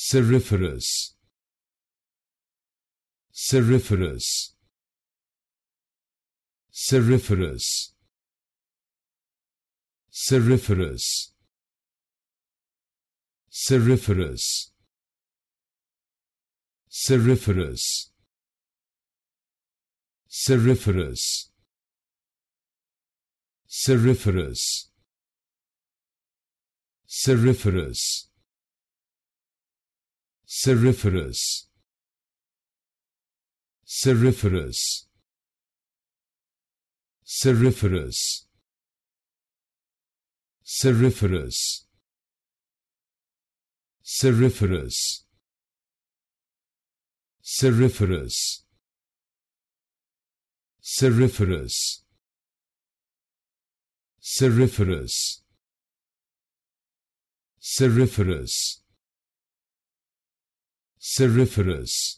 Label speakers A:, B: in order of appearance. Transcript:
A: Seriferous Seriferous Seriferous Seriferous Seriferous Seriferous Seriferous Seriferous Seriferous Seriferous Seriferous Seriferous Seriferous Seriferous Seriferous Seriferous Seriferous Seriferous Seriferous